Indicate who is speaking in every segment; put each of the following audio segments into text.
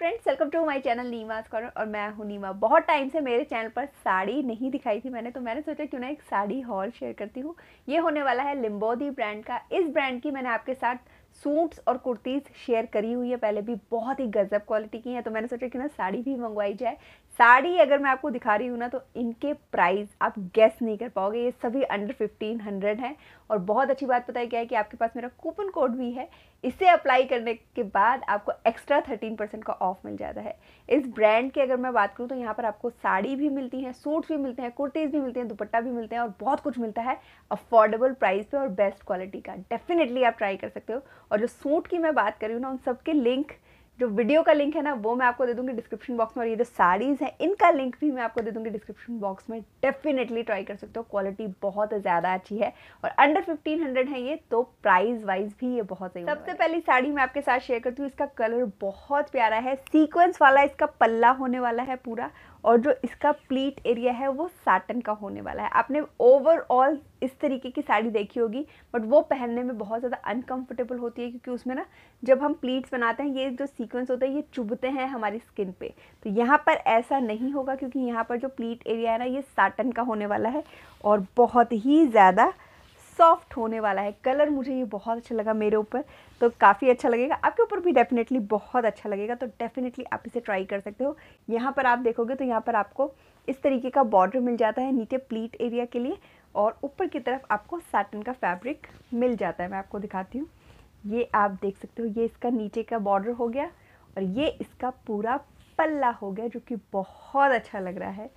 Speaker 1: friends welcome to my channel Neema Kaur और मैं हूँ नीमा बहुत टाइम से मेरे चैनल पर साड़ी नहीं दिखाई थी मैंने तो मैंने सोचा क्यों ना एक साड़ी हॉल शेयर करती हूँ ये होने वाला है लिम्बोदी ब्रांड का इस ब्रांड की मैंने आपके साथ सूट्स और कुर्तीज़ शेयर करी हुई है पहले भी बहुत ही गजब क्वालिटी की है तो मैंने सोचा कि ना साड़ी भी मंगवाई जाए साड़ी अगर मैं आपको दिखा रही हूँ ना तो इनके प्राइस आप गैस नहीं कर पाओगे ये सभी अंडर फिफ्टीन हंड्रेड हैं और बहुत अच्छी बात पता है क्या है कि आपके पास मेरा कूपन कोड भी है इसे अप्लाई करने के बाद आपको एक्स्ट्रा थर्टीन परसेंट का ऑफ मिल जाता है इस ब्रांड की अगर मैं बात करूँ तो यहाँ पर आपको साड़ी भी मिलती है सूट्स भी मिलते हैं कुर्तीज़ भी मिलते हैं दुपट्टा भी मिलते हैं और बहुत कुछ मिलता है अफोर्डेबल प्राइस पर और बेस्ट क्वालिटी का डेफिनेटली आप ट्राई कर सकते हो और जो सूट की मैं बात करी हूँ ना उन सबके लिंक जो वीडियो का लिंक है ना वो मैं आपको दे दूंगी डिस्क्रिप्शन बॉक्स में और ये जो साड़ीज़ हैं इनका लिंक भी मैं आपको दे दूंगी डिस्क्रिप्शन बॉक्स में डेफिनेटली ट्राई कर सकते हो क्वालिटी बहुत ज़्यादा अच्छी है और अंडर फिफ्टीन हंड्रेड है ये तो प्राइस वाइज भी ये बहुत सही सबसे पहली साड़ी मैं आपके साथ शेयर करती हूँ इसका कलर बहुत प्यारा है सीक्वेंस वाला इसका पल्ला होने वाला है पूरा और जो इसका प्लीट एरिया है वो साटन का होने वाला है आपने ओवरऑल इस तरीके की साड़ी देखी होगी बट वो पहनने में बहुत ज़्यादा अनकंफर्टेबल होती है क्योंकि उसमें ना जब हम प्लीट्स बनाते हैं ये जो सीक्वेंस होता है ये चुभते हैं हमारी स्किन पे तो यहाँ पर ऐसा नहीं होगा क्योंकि यहाँ पर जो प्लीट एरिया है ना ये साटन का होने वाला है और बहुत ही ज़्यादा सॉफ्ट होने वाला है कलर मुझे ये बहुत अच्छा लगा मेरे ऊपर तो काफ़ी अच्छा लगेगा आपके ऊपर भी डेफिनेटली बहुत अच्छा लगेगा तो डेफिनेटली आप इसे ट्राई कर सकते हो यहाँ पर आप देखोगे तो यहाँ पर आपको इस तरीके का बॉर्डर मिल जाता है नीचे प्लीट एरिया के लिए और ऊपर की तरफ आपको साटन का फैब्रिक मिल जाता है मैं आपको दिखाती हूँ ये आप देख सकते हो ये इसका नीचे का बॉर्डर हो गया और ये इसका पूरा पल्ला हो गया जो कि बहुत अच्छा लग रहा है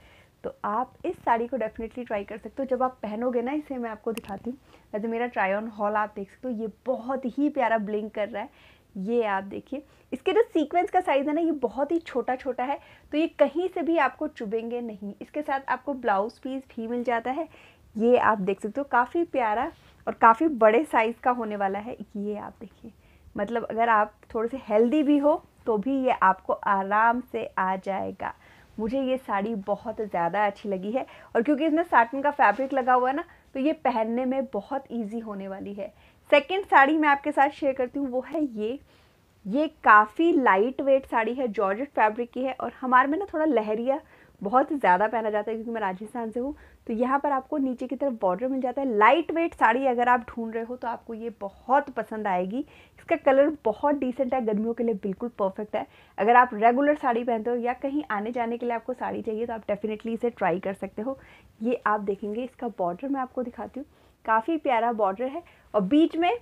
Speaker 1: तो आप इस साड़ी को डेफिनेटली ट्राई कर सकते हो जब आप पहनोगे ना इसे मैं आपको दिखाती हूँ वैसे मेरा ट्राई ऑन हॉल आप देख सकते हो ये बहुत ही प्यारा ब्लिंक कर रहा है ये आप देखिए इसके जो सीक्वेंस का साइज़ है ना ये बहुत ही छोटा छोटा है तो ये कहीं से भी आपको चुभेंगे नहीं इसके साथ आपको ब्लाउज़ पीस भी मिल जाता है ये आप देख सकते हो काफ़ी प्यारा और काफ़ी बड़े साइज़ का होने वाला है ये आप देखिए मतलब अगर आप थोड़े से हेल्दी भी हो तो भी ये आपको आराम से आ जाएगा मुझे ये साड़ी बहुत ज़्यादा अच्छी लगी है और क्योंकि इसमें साटन का फैब्रिक लगा हुआ है ना तो ये पहनने में बहुत ईजी होने वाली है सेकेंड साड़ी मैं आपके साथ शेयर करती हूँ वो है ये ये काफ़ी लाइट वेट साड़ी है जॉर्जेट फैब्रिक की है और हमारे में ना थोड़ा लहरिया बहुत ज़्यादा पहना जाता है क्योंकि मैं राजस्थान से हूँ तो यहाँ पर आपको नीचे की तरफ बॉर्डर मिल जाता है लाइट वेट साड़ी अगर आप ढूंढ रहे हो तो आपको ये बहुत पसंद आएगी इसका कलर बहुत डिसेंट है गर्मियों के लिए बिल्कुल परफेक्ट है अगर आप रेगुलर साड़ी पहनते हो या कहीं आने जाने के लिए आपको साड़ी चाहिए तो आप डेफिनेटली इसे ट्राई कर सकते हो ये आप देखेंगे इसका बॉर्डर मैं आपको दिखाती हूँ काफ़ी प्यारा बॉर्डर है और बीच में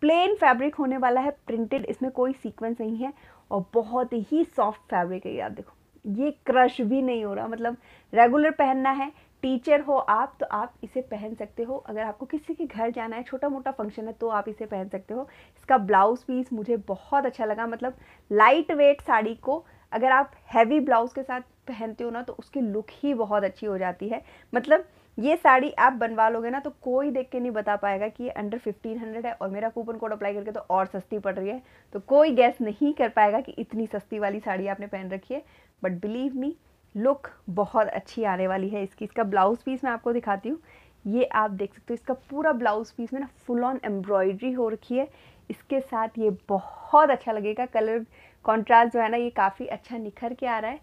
Speaker 1: प्लेन फैब्रिक होने वाला है प्रिंटेड इसमें कोई सीक्वेंस नहीं है और बहुत ही सॉफ्ट फैब्रिक है आप देखो ये क्रश भी नहीं हो रहा मतलब रेगुलर पहनना है टीचर हो आप तो आप इसे पहन सकते हो अगर आपको किसी के घर जाना है छोटा मोटा फंक्शन है तो आप इसे पहन सकते हो इसका ब्लाउज पीस मुझे बहुत अच्छा लगा मतलब लाइट वेट साड़ी को अगर आप हैवी ब्लाउज के साथ पहनते हो ना तो उसकी लुक ही बहुत अच्छी हो जाती है मतलब ये साड़ी आप बनवा लोगे ना तो कोई देख के नहीं बता पाएगा कि ये अंडर फिफ्टीन हंड्रेड है और मेरा कूपन कोड अप्लाई करके तो और सस्ती पड़ रही है तो कोई गैस नहीं कर पाएगा कि इतनी सस्ती वाली साड़ी आपने पहन रखी है बट बिलीव मी लुक बहुत अच्छी आने वाली है इसकी इसका ब्लाउज़ पीस मैं आपको दिखाती हूँ ये आप देख सकते हो इसका पूरा ब्लाउज़ पीस में ना फुल ऑन एम्ब्रॉयडरी हो रखी है इसके साथ ये बहुत अच्छा लगेगा कलर कॉन्ट्रास्ट जो है ना ये काफ़ी अच्छा निखर के आ रहा है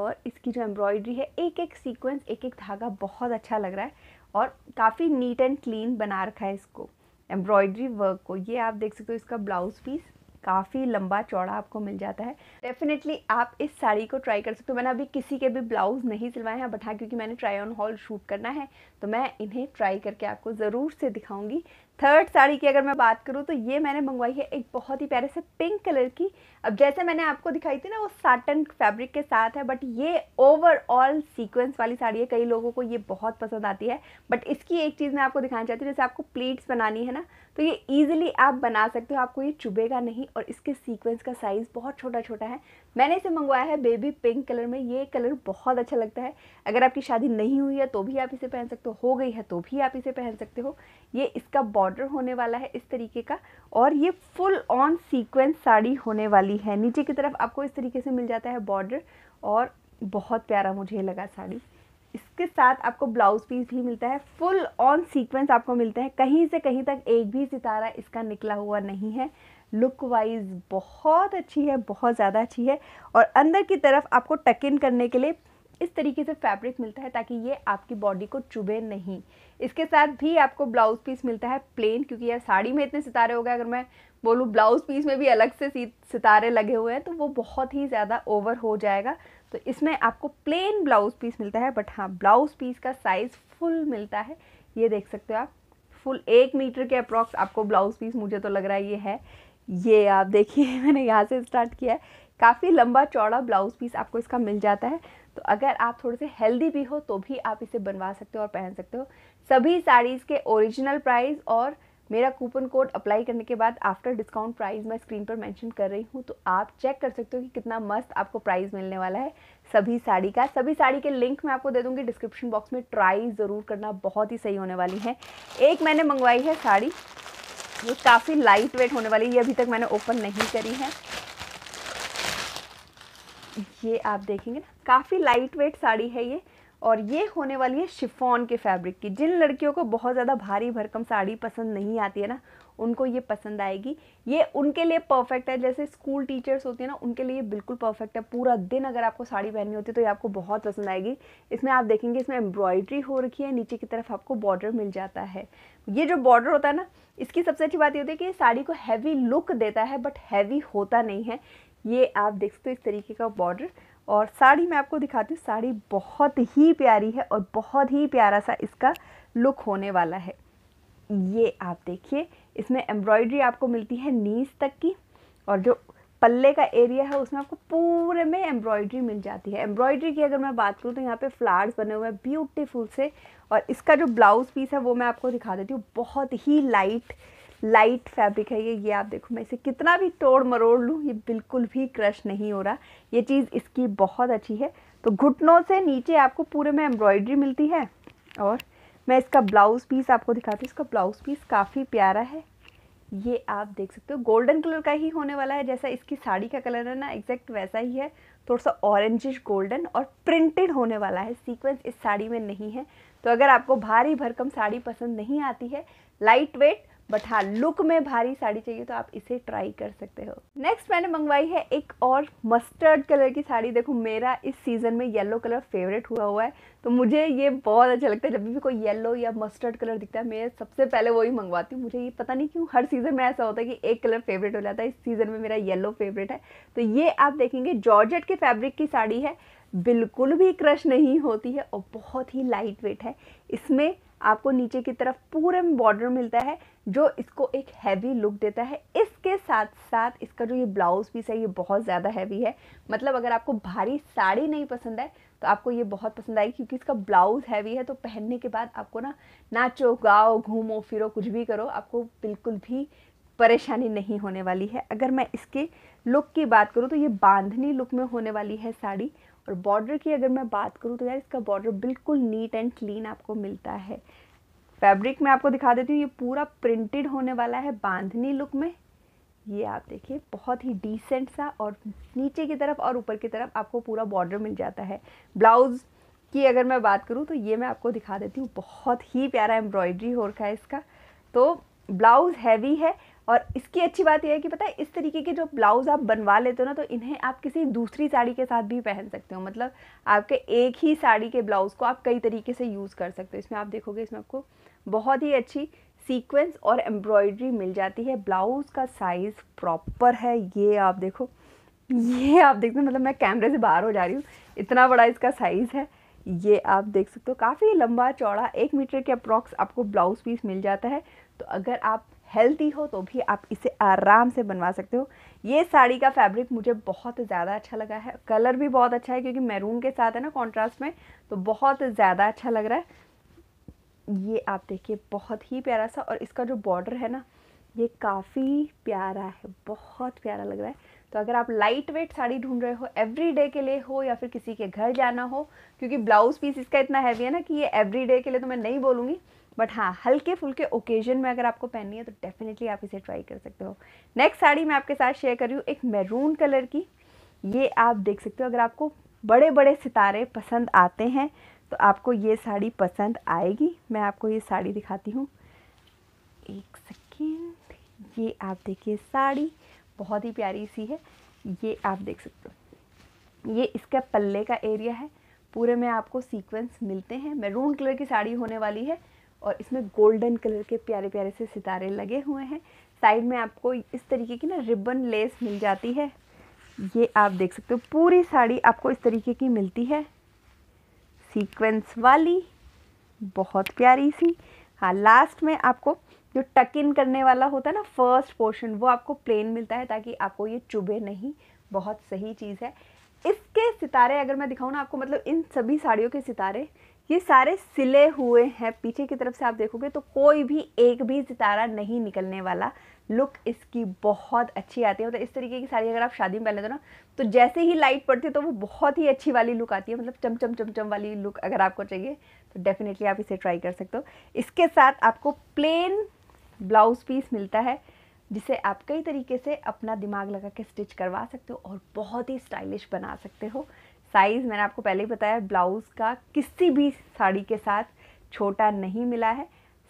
Speaker 1: और इसकी जो एम्ब्रॉयडरी है एक एक सीक्वेंस एक एक धागा बहुत अच्छा लग रहा है और काफ़ी नीट एंड क्लीन बना रखा है इसको एम्ब्रॉयडरी वर्क को ये आप देख सकते हो इसका ब्लाउज़ पीस काफ़ी लंबा चौड़ा आपको मिल जाता है डेफिनेटली आप इस साड़ी को ट्राई कर सकते हो मैंने अभी किसी के भी ब्लाउज़ नहीं सिलवाए हैं बट हाँ क्योंकि मैंने ट्राई ऑन हॉल शूट करना है तो मैं इन्हें ट्राई करके आपको ज़रूर से दिखाऊंगी थर्ड साड़ी की अगर मैं बात करूँ तो ये मैंने मंगवाई है एक बहुत ही प्यारे से पिंक कलर की अब जैसे मैंने आपको दिखाई थी ना वो साटन फैब्रिक के साथ है बट ये ओवरऑल सीक्वेंस वाली साड़ी है कई लोगों को ये बहुत पसंद आती है बट इसकी एक चीज़ मैं आपको दिखाना चाहती हूँ जैसे आपको प्लीट्स बनानी है ना तो ये ईजिली आप बना सकते हो आपको ये चुभेगा नहीं और इसके सीक्वेंस का साइज़ बहुत छोटा छोटा है मैंने इसे मंगवाया है बेबी पिंक कलर में ये कलर बहुत अच्छा लगता है अगर आपकी शादी नहीं हुई है तो भी आप इसे पहन सकते हो हो गई है तो भी आप इसे पहन सकते हो ये इसका बॉर्डर होने वाला है इस तरीके का और ये फुल ऑन सीक्वेंस साड़ी होने वाली है नीचे की तरफ आपको इस तरीके से मिल जाता है बॉर्डर और बहुत प्यारा मुझे लगा साड़ी इसके साथ आपको ब्लाउज़ पीस भी मिलता है फुल ऑन सीक्वेंस आपको मिलता है कहीं से कहीं तक एक भी सितारा इसका निकला हुआ नहीं है लुक वाइज बहुत अच्छी है बहुत ज़्यादा अच्छी है और अंदर की तरफ आपको टक इन करने के लिए इस तरीके से फैब्रिक मिलता है ताकि ये आपकी बॉडी को चुभे नहीं इसके साथ भी आपको ब्लाउज़ पीस मिलता है प्लेन क्योंकि यार साड़ी में इतने सितारे हो गए अगर मैं बोलूँ ब्लाउज़ पीस में भी अलग से सितारे लगे हुए हैं तो वो बहुत ही ज़्यादा ओवर हो जाएगा तो इसमें आपको प्लेन ब्लाउज़ पीस मिलता है बट हाँ ब्लाउज़ पीस का साइज़ फुल मिलता है ये देख सकते हो आप फुल एक मीटर के अप्रॉक्स आपको ब्लाउज़ पीस मुझे तो लग रहा है ये है ये आप देखिए मैंने यहाँ से स्टार्ट किया है काफ़ी लंबा चौड़ा ब्लाउज़ पीस आपको इसका मिल जाता है तो अगर आप थोड़े से हेल्दी भी हो तो भी आप इसे बनवा सकते हो और पहन सकते हो सभी साड़ीज़ के ओरिजिनल प्राइस और मेरा कूपन कोड अप्लाई करने के बाद आफ्टर डिस्काउंट प्राइस मैं स्क्रीन पर मेंशन कर रही हूँ तो आप चेक कर सकते हो कि कितना मस्त आपको प्राइस मिलने वाला है सभी साड़ी का सभी साड़ी के लिंक मैं आपको दे दूँगी डिस्क्रिप्शन बॉक्स में ट्राई ज़रूर करना बहुत ही सही होने वाली है एक मैंने मंगवाई है साड़ी ये काफ़ी लाइट वेट होने वाली है ये अभी तक मैंने ओपन नहीं करी है ये आप देखेंगे ना काफ़ी लाइट वेट साड़ी है ये और ये होने वाली है शिफॉन के फैब्रिक की जिन लड़कियों को बहुत ज़्यादा भारी भरकम साड़ी पसंद नहीं आती है ना उनको ये पसंद आएगी ये उनके लिए परफेक्ट है जैसे स्कूल टीचर्स होती है ना उनके लिए बिल्कुल परफेक्ट है पूरा दिन अगर आपको साड़ी पहननी होती है तो ये आपको बहुत पसंद आएगी इसमें आप देखेंगे इसमें एम्ब्रॉयड्री हो रखी है नीचे की तरफ आपको बॉर्डर मिल जाता है ये जो बॉर्डर होता है ना इसकी सबसे अच्छी बात ये होती है कि साड़ी को हैवी लुक देता है बट हैवी होता नहीं है ये आप देख सकते हो इस तरीके का बॉर्डर और साड़ी मैं आपको दिखाती हूँ साड़ी बहुत ही प्यारी है और बहुत ही प्यारा सा इसका लुक होने वाला है ये आप देखिए इसमें एम्ब्रॉयडरी आपको मिलती है नीस तक की और जो पल्ले का एरिया है उसमें आपको पूरे में एम्ब्रॉयडरी मिल जाती है एम्ब्रॉयडरी की अगर मैं बात करूँ तो यहाँ पे फ्लावर्स बने हुए हैं ब्यूटीफुल से और इसका जो ब्लाउज़ पीस है वो मैं आपको दिखा देती हूँ बहुत ही लाइट लाइट फैब्रिक है ये ये आप देखो मैं इसे कितना भी तोड़ मरोड़ लूँ ये बिल्कुल भी क्रश नहीं हो रहा ये चीज़ इसकी बहुत अच्छी है तो घुटनों से नीचे आपको पूरे में एम्ब्रॉयडरी मिलती है और मैं इसका ब्लाउज़ पीस आपको दिखाती हूँ इसका ब्लाउज़ पीस काफ़ी प्यारा है ये आप देख सकते हो गोल्डन कलर का ही होने वाला है जैसा इसकी साड़ी का कलर है ना एग्जैक्ट वैसा ही है थोड़ा सा ऑरेंजिश गोल्डन और प्रिंटेड होने वाला है सीक्वेंस इस साड़ी में नहीं है तो अगर आपको भारी भरकम साड़ी पसंद नहीं आती है लाइट वेट बट हाँ लुक में भारी साड़ी चाहिए तो आप इसे ट्राई कर सकते हो नेक्स्ट मैंने मंगवाई है एक और मस्टर्ड कलर की साड़ी देखो मेरा इस सीज़न में येलो कलर फेवरेट हुआ हुआ है तो मुझे ये बहुत अच्छा लगता है जब भी कोई येलो या मस्टर्ड कलर दिखता है मैं सबसे पहले वही मंगवाती हूँ मुझे ये पता नहीं क्यों हर सीज़न में ऐसा होता है कि एक कलर फेवरेट हो जाता है इस सीज़न में मेरा येलो फेवरेट है तो ये आप देखेंगे जॉर्जेट के फैब्रिक की साड़ी है बिल्कुल भी क्रश नहीं होती है और बहुत ही लाइट वेट है इसमें आपको नीचे की तरफ पूरे में बॉर्डर मिलता है जो इसको एक हैवी लुक देता है इसके साथ साथ इसका जो ये ब्लाउज पीस है ये बहुत ज़्यादा हैवी है मतलब अगर आपको भारी साड़ी नहीं पसंद है तो आपको ये बहुत पसंद आएगी क्योंकि इसका ब्लाउज हैवी है तो पहनने के बाद आपको ना नाचो गाओ घूमो फिरो कुछ भी करो आपको बिल्कुल भी परेशानी नहीं होने वाली है अगर मैं इसके लुक की बात करूँ तो ये बांधनी लुक में होने वाली है साड़ी और बॉर्डर की अगर मैं बात करूँ तो यार इसका बॉर्डर बिल्कुल नीट एंड क्लीन आपको मिलता है फैब्रिक मैं आपको दिखा देती हूँ ये पूरा प्रिंटेड होने वाला है बांधनी लुक में ये आप देखिए बहुत ही डिसेंट सा और नीचे की तरफ और ऊपर की तरफ आपको पूरा बॉर्डर मिल जाता है ब्लाउज़ की अगर मैं बात करूँ तो ये मैं आपको दिखा देती हूँ बहुत ही प्यारा एम्ब्रॉयड्री हो रखा है इसका तो ब्लाउज़ हैवी है और इसकी अच्छी बात यह है कि पता है इस तरीके के जो ब्लाउज़ आप बनवा लेते हो ना तो इन्हें आप किसी दूसरी साड़ी के साथ भी पहन सकते हो मतलब आपके एक ही साड़ी के ब्लाउज़ को आप कई तरीके से यूज़ कर सकते हो इसमें आप देखोगे इसमें आपको बहुत ही अच्छी सीक्वेंस और एम्ब्रॉयड्री मिल जाती है ब्लाउज़ का साइज़ प्रॉपर है ये आप देखो ये आप देखते हो मतलब मैं कैमरे से बाहर हो जा रही हूँ इतना बड़ा इसका साइज़ है ये आप देख सकते हो काफ़ी लंबा चौड़ा एक मीटर के अप्रॉक्स आपको ब्लाउज पीस मिल जाता है तो अगर आप हेल्थी हो तो भी आप इसे आराम से बनवा सकते हो ये साड़ी का फैब्रिक मुझे बहुत ज़्यादा अच्छा लगा है कलर भी बहुत अच्छा है क्योंकि मैरून के साथ है ना कॉन्ट्रास्ट में तो बहुत ज़्यादा अच्छा लग रहा है ये आप देखिए बहुत ही प्यारा सा और इसका जो बॉर्डर है ना ये काफ़ी प्यारा है बहुत प्यारा लग रहा है तो अगर आप लाइट वेट साड़ी ढूंढ रहे हो एवरीडे के लिए हो या फिर किसी के घर जाना हो क्योंकि ब्लाउज पीस इसका इतना हैवी है ना कि ये एवरीडे के लिए तो मैं नहीं बोलूँगी बट हाँ हल्के फुल्के ओकेजन में अगर आपको पहननी है तो डेफिनेटली आप इसे ट्राई कर सकते हो नेक्स्ट साड़ी मैं आपके साथ शेयर कर रही हूँ एक मैरून कलर की ये आप देख सकते हो अगर आपको बड़े बड़े सितारे पसंद आते हैं तो आपको ये साड़ी पसंद आएगी मैं आपको ये साड़ी दिखाती हूँ एक सेकेंड ये आप देखिए साड़ी बहुत ही प्यारी सी है ये आप देख सकते हो ये इसका पल्ले का एरिया है पूरे में आपको सीक्वेंस मिलते हैं मैरून कलर की साड़ी होने वाली है और इसमें गोल्डन कलर के प्यारे प्यारे से सितारे लगे हुए हैं साइड में आपको इस तरीके की ना रिबन लेस मिल जाती है ये आप देख सकते हो पूरी साड़ी आपको इस तरीके की मिलती है सीक्वेंस वाली बहुत प्यारी सी हाँ लास्ट में आपको जो टक इन करने वाला होता है ना फर्स्ट पोर्शन वो आपको प्लेन मिलता है ताकि आपको ये चुभे नहीं बहुत सही चीज़ है इसके सितारे अगर मैं दिखाऊँ ना आपको मतलब इन सभी साड़ियों के सितारे ये सारे सिले हुए हैं पीछे की तरफ से आप देखोगे तो कोई भी एक भी सितारा नहीं निकलने वाला लुक इसकी बहुत अच्छी आती है मतलब इस तरीके की साड़ी अगर आप शादी में पहने दो ना तो जैसे ही लाइट पड़ती है तो वो बहुत ही अच्छी वाली लुक आती है मतलब चमचम चमचम वाली लुक अगर आपको चाहिए तो डेफिनेटली आप इसे ट्राई कर सकते हो इसके साथ आपको प्लेन ब्लाउज़ पीस मिलता है जिसे आप कई तरीके से अपना दिमाग लगा के स्टिच करवा सकते हो और बहुत ही स्टाइलिश बना सकते हो साइज़ मैंने आपको पहले ही बताया ब्लाउज़ का किसी भी साड़ी के साथ छोटा नहीं मिला है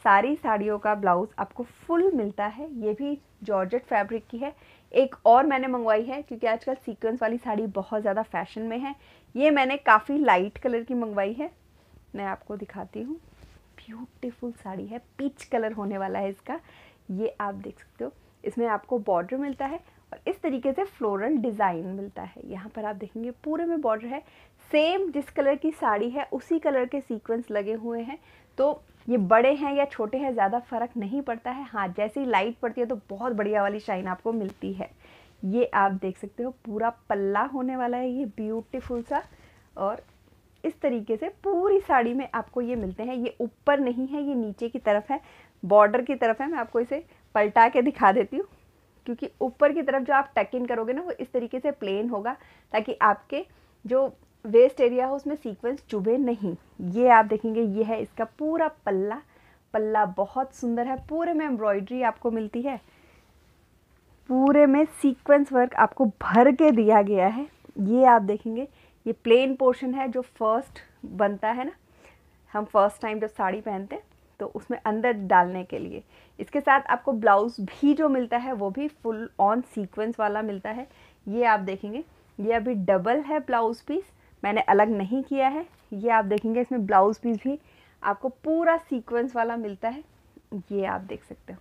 Speaker 1: सारी साड़ियों का ब्लाउज़ आपको फुल मिलता है ये भी जॉर्जेट फैब्रिक की है एक और मैंने मंगवाई है क्योंकि आजकल सीक्वेंस वाली साड़ी बहुत ज़्यादा फैशन में है ये मैंने काफ़ी लाइट कलर की मंगवाई है मैं आपको दिखाती हूँ ब्यूटीफुल साड़ी है पीच कलर होने वाला है इसका ये आप देख सकते हो इसमें आपको बॉर्डर मिलता है और इस तरीके से फ्लोरल डिज़ाइन मिलता है यहाँ पर आप देखेंगे पूरे में बॉर्डर है सेम जिस कलर की साड़ी है उसी कलर के सीक्वेंस लगे हुए हैं तो ये बड़े हैं या छोटे हैं ज़्यादा फ़र्क नहीं पड़ता है हाँ जैसे ही लाइट पड़ती है तो बहुत बढ़िया वाली शाइन आपको मिलती है ये आप देख सकते हो पूरा पल्ला होने वाला है ये ब्यूटीफुल सा और इस तरीके से पूरी साड़ी में आपको ये मिलते हैं ये ऊपर नहीं है ये नीचे की तरफ है बॉर्डर की तरफ है मैं आपको इसे पलटा के दिखा देती हूँ क्योंकि ऊपर की तरफ जो आप टक इन करोगे ना वो इस तरीके से प्लेन होगा ताकि आपके जो वेस्ट एरिया हो उसमें सीक्वेंस चुभे नहीं ये आप देखेंगे ये है इसका पूरा पल्ला पल्ला बहुत सुंदर है पूरे में एम्ब्रॉयडरी आपको मिलती है पूरे में सीक्वेंस वर्क आपको भर के दिया गया है ये आप देखेंगे ये प्लेन पोर्शन है जो फर्स्ट बनता है ना हम फर्स्ट टाइम जब साड़ी पहनते हैं तो उसमें अंदर डालने के लिए इसके साथ आपको ब्लाउज़ भी जो मिलता है वो भी फुल ऑन सीक्वेंस वाला मिलता है ये आप देखेंगे ये अभी डबल है ब्लाउज़ पीस मैंने अलग नहीं किया है ये आप देखेंगे इसमें ब्लाउज़ पीस भी आपको पूरा सीक्वेंस वाला मिलता है ये आप देख सकते हो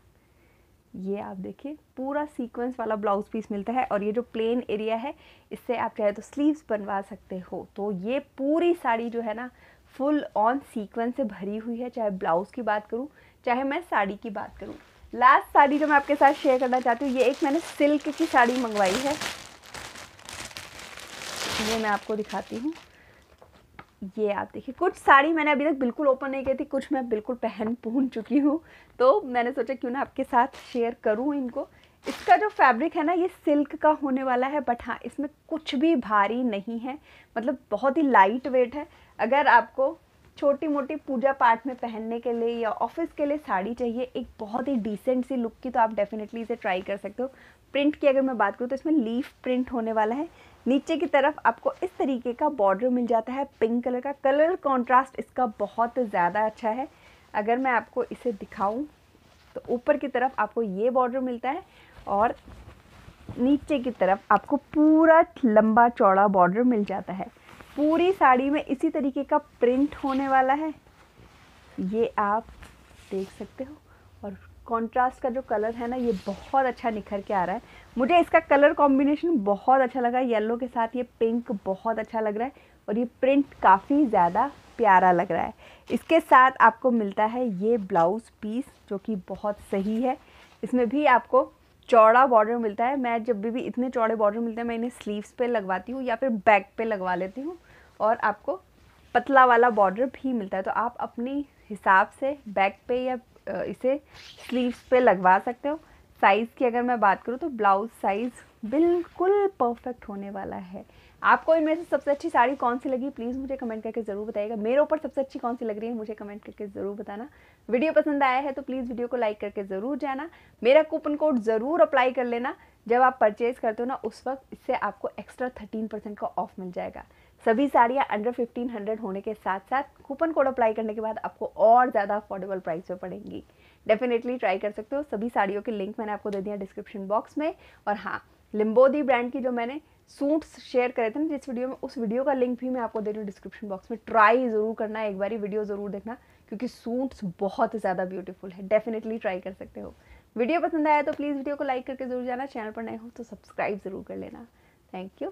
Speaker 1: ये आप देखिए पूरा सीक्वेंस वाला ब्लाउज पीस मिलता है और ये जो प्लेन एरिया है इससे आप चाहे तो स्लीव्स बनवा सकते हो तो ये पूरी साड़ी जो है ना फुल ऑन सीक्वेंस से भरी हुई है चाहे ब्लाउज़ की बात करूँ चाहे मैं साड़ी की बात करूँ लास्ट साड़ी जो मैं आपके साथ शेयर करना चाहती हूँ ये एक मैंने सिल्क की साड़ी मंगवाई है ये मैं आपको दिखाती हूँ ये आप देखिए कुछ साड़ी मैंने अभी तक बिल्कुल ओपन नहीं की थी कुछ मैं बिल्कुल पहन पहन चुकी हूँ तो मैंने सोचा क्यों ना आपके साथ शेयर करूँ इनको इसका जो फैब्रिक है ना ये सिल्क का होने वाला है बट हाँ इसमें कुछ भी भारी नहीं है मतलब बहुत ही लाइट वेट है अगर आपको छोटी मोटी पूजा पाठ में पहनने के लिए या ऑफिस के लिए साड़ी चाहिए एक बहुत ही डिसेंट सी लुक की तो आप डेफिनेटली इसे ट्राई कर सकते हो प्रिंट की अगर मैं बात करूँ तो इसमें लीफ प्रिंट होने वाला है नीचे की तरफ आपको इस तरीके का बॉर्डर मिल जाता है पिंक कलर का कलर कॉन्ट्रास्ट इसका बहुत ज़्यादा अच्छा है अगर मैं आपको इसे दिखाऊं तो ऊपर की तरफ आपको ये बॉर्डर मिलता है और नीचे की तरफ आपको पूरा लंबा चौड़ा बॉर्डर मिल जाता है पूरी साड़ी में इसी तरीके का प्रिंट होने वाला है ये आप देख सकते हो और कॉन्ट्रास्ट का जो कलर है ना ये बहुत अच्छा निखर के आ रहा है मुझे इसका कलर कॉम्बिनेशन बहुत अच्छा लगा येलो के साथ ये पिंक बहुत अच्छा लग रहा है और ये प्रिंट काफ़ी ज़्यादा प्यारा लग रहा है इसके साथ आपको मिलता है ये ब्लाउज़ पीस जो कि बहुत सही है इसमें भी आपको चौड़ा बॉर्डर मिलता है मैं जब भी, भी इतने चौड़े बॉर्डर मिलते हैं मैं इन्हें स्लीव्स पे लगवाती हूँ या फिर बैक पे लगवा लेती हूँ और आपको पतला वाला बॉर्डर भी मिलता है तो आप अपने हिसाब से बैक पे या इसे स्लीव्स पे लगवा सकते हो साइज़ की अगर मैं बात करूँ तो ब्लाउज़ साइज़ बिल्कुल परफेक्ट होने वाला है आपको इनमें से सबसे अच्छी साड़ी कौन सी लगी प्लीज़ मुझे कमेंट करके ज़रूर बताइएगा मेरे ऊपर सबसे अच्छी कौन सी लग रही है मुझे कमेंट करके ज़रूर बताना वीडियो पसंद आया है तो प्लीज़ वीडियो को लाइक करके ज़रूर जाना मेरा कूपन कोड ज़रूर अप्लाई कर लेना जब आप परचेज़ करते हो ना उस वक्त इससे आपको एक्स्ट्रा थर्टीन परसेंट का ऑफ मिल जाएगा सभी साड़ियाँ अंडर फिफ्टीन हंड्रेड होने के साथ साथ कूपन कोड अप्लाई करने के बाद आपको और ज़्यादा अफोर्डेबल प्राइस में पड़ेंगी डेफिनेटली ट्राई कर सकते हो सभी साड़ियों के लिंक मैंने आपको दे दिया डिस्क्रिप्शन बॉक्स में और हाँ लिम्बोदी ब्रांड की जो मैंने सूट्स शेयर करे थे ना जिस वीडियो में उस वीडियो का लिंक भी मैं आपको दे रही हूँ डिस्क्रिप्शन बॉक्स में ट्राई ज़रूर करना एक बार वीडियो ज़रूर देखना क्योंकि सूट्स बहुत ज़्यादा ब्यूटीफुल है डेफिनेटली ट्राई कर सकते हो वीडियो पसंद आया तो प्लीज़ वीडियो को लाइक करके जरूर जाना चैनल पर नए हो तो सब्सक्राइब ज़रूर कर लेना थैंक यू